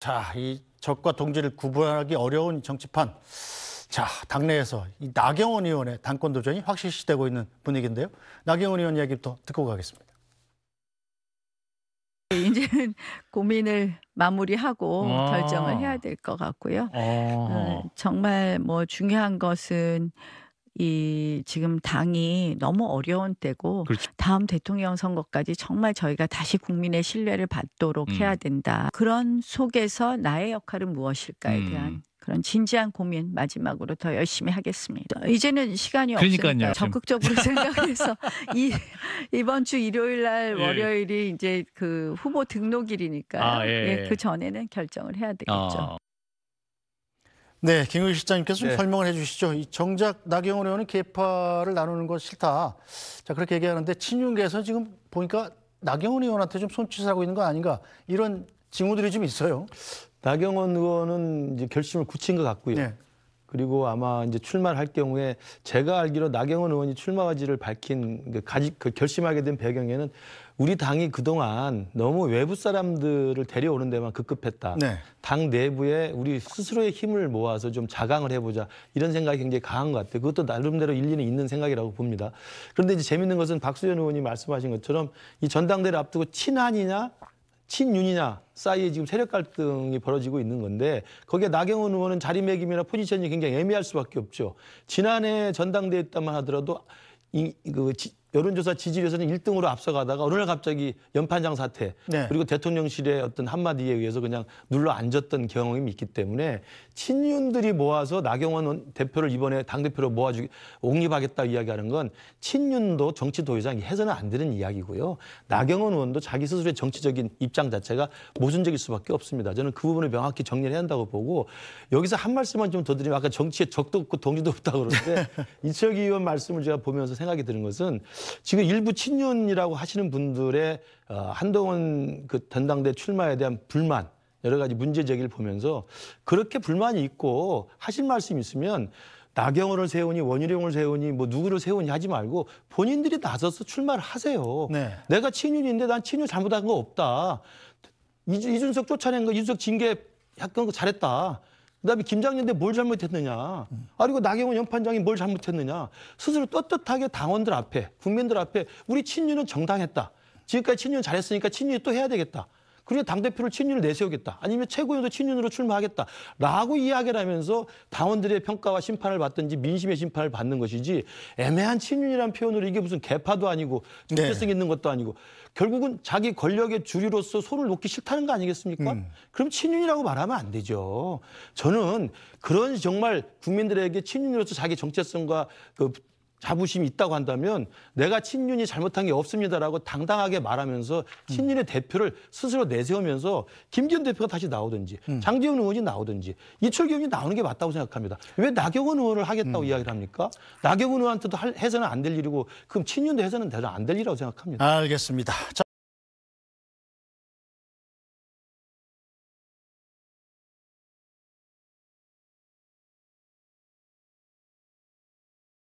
자, 이 적과 동지를 구분하기 어려운 정치판. 자, 당내에서 이 나경원 의원의 당권 도전이 확실시되고 있는 분위기인데요. 나경원 의원 이야기부터 듣고 가겠습니다. 네, 이제는 고민을 마무리하고 아 결정을 해야 될 것 같고요. 어, 정말 뭐 중요한 것은 이 지금 당이 너무 어려운 때고 그렇죠. 다음 대통령 선거까지 정말 저희가 다시 국민의 신뢰를 받도록 음. 해야 된다. 그런 속에서 나의 역할은 무엇일까에 대한 음. 그런 진지한 고민 마지막으로 더 열심히 하겠습니다. 이제는 시간이 그러니까요, 없으니까 적극적으로 생각해서 이 이번 주 일요일 날 예. 월요일이 이제 그 후보 등록일이니까 아, 예. 예, 예. 그 전에는 결정을 해야 되겠죠. 어. 네, 김우희 실장님께서 좀 네. 설명을 해주시죠. 이 정작 나경원 의원은 개파를 나누는 거 싫다. 자 그렇게 얘기하는데 친윤계에서 지금 보니까 나경원 의원한테 좀 손짓을 하고 있는 거 아닌가 이런 징후들이 좀 있어요. 나경원 의원은 이제 결심을 굳힌 것 같고요. 네. 그리고 아마 이제 출마할 경우에 제가 알기로 나경원 의원이 출마가지를 밝힌 그, 가지, 그 결심하게 된 배경에는 우리 당이 그동안 너무 외부 사람들을 데려오는 데만 급급했다. 네. 당 내부에 우리 스스로의 힘을 모아서 좀 자강을 해보자. 이런 생각이 굉장히 강한 것 같아요. 그것도 나름대로 일리는 있는 생각이라고 봅니다. 그런데 이제 재밌는 것은 박수현 의원이 말씀하신 것처럼 이 전당대를 앞두고 친한이냐 친윤이냐 사이에 지금 세력 갈등이 벌어지고 있는 건데 거기에 나경원 의원은 자리매김이나 포지션이 굉장히 애매할 수밖에 없죠. 지난해 전당대회 때만 하더라도 이, 그, 지, 여론조사 지지율에서는 1등으로 앞서가다가 어느 날 갑자기 연판장 사태 네. 그리고 대통령실의 어떤 한마디에 의해서 그냥 눌러 앉았던 경험이 있기 때문에 친윤들이 모아서 나경원 대표를 이번에 당대표로 모아주 기 옹립하겠다 이야기하는 건 친윤도 정치 도의장이 해서는 안 되는 이야기고요. 나경원 의원도 자기 스스로의 정치적인 입장 자체가 모순적일 수밖에 없습니다. 저는 그 부분을 명확히 정리를 해야 한다고 보고 여기서 한 말씀만 좀 더 드리면 아까 정치에 적도 없고 동지도 없다 고 그러는데 이철기 의원 말씀을 제가 보면서 생각이 드는 것은 지금 일부 친윤이라고 하시는 분들의 어, 한동훈 그 전당대 출마에 대한 불만 여러 가지 문제 제기를 보면서 그렇게 불만이 있고 하실 말씀 있으면 나경원을 세우니 원희룡을 세우니 뭐 누구를 세우니 하지 말고 본인들이 나서서 출마를 하세요. 네. 내가 친윤인데 난 친윤 잘못한 거 없다. 이준석 쫓아낸 거 이준석 징계 약간 거 잘했다. 그다음에 김장년대 뭘 잘못했느냐. 아, 그리고 나경원 연판장이 뭘 잘못했느냐. 스스로 떳떳하게 당원들 앞에 국민들 앞에 우리 친윤은 정당했다. 지금까지 친윤 잘했으니까 친윤이 또 해야 되겠다. 그리고 당대표를 친윤을 내세우겠다. 아니면 최고위원도 친윤으로 출마하겠다. 라고 이야기를 하면서 당원들의 평가와 심판을 받든지 민심의 심판을 받는 것이지 애매한 친윤이라는 표현으로 이게 무슨 개파도 아니고 정체성 네. 있는 것도 아니고 결국은 자기 권력의 주류로서 손을 놓기 싫다는 거 아니겠습니까? 음. 그럼 친윤이라고 말하면 안 되죠. 저는 그런 정말 국민들에게 친윤으로서 자기 정체성과 그 자부심이 있다고 한다면 내가 친윤이 잘못한 게 없습니다라고 당당하게 말하면서 친윤의 대표를 스스로 내세우면서 김기현 대표가 다시 나오든지 음. 장재훈 의원이 나오든지 이철규 의원이 나오는 게 맞다고 생각합니다. 왜 나경원 의원을 하겠다고 음. 이야기를 합니까? 나경원 의원한테도 해서는 안 될 일이고 그럼 친윤도 해서는 대단 안될 일이라고 생각합니다. 알겠습니다.